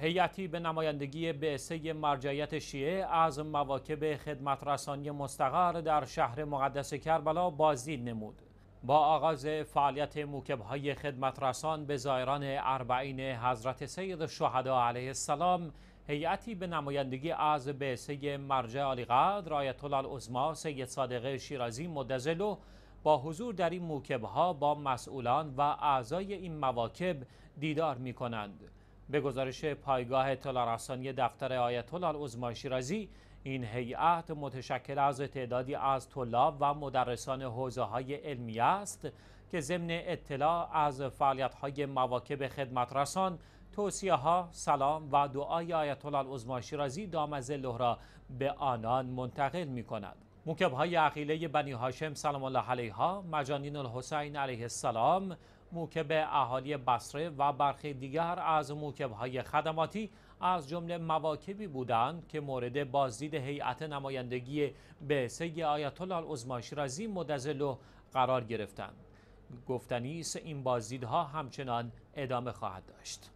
هیئتی به نمایندگی بعثه مرجعیت شیعه از مواکب رسانی مستقر در شهر مقدس کربلا بازدید نمود با آغاز فعالیت موکبهای رسان به زائران اربعین حضرت سید شهدا علیه السلام هیئتی به نمایندگی از بعثه مرجع عالیقدر آیت الله سید صادق شیرازی مدزلو با حضور در این موکبها با مسئولان و اعضای این مواکب دیدار می کنند. به گزارش پایگاه اطلاع دفتر آیت الله عظما شیرازی این هیئت متشکل از تعدادی از طلاب و مدرسان حوزه های علمی است که ضمن اطلاع از فعالیت های مواکب خدمت رسان توصیه ها، سلام و دعای آیت الله عظما شیرازی دامزه را به آنان منتقل می کند. موکب های عقیله بنی هاشم سلام الله ها، مجانین الحسین علیه السلام موکب اهالی بصره و برخی دیگر از موکب های خدماتی از جمله مواکبی بودند که مورد بازدید هیئت نمایندگی سی آیت الله العظما شیرازی مدظله قرار گرفتند گفتنی است این بازدیدها همچنان ادامه خواهد داشت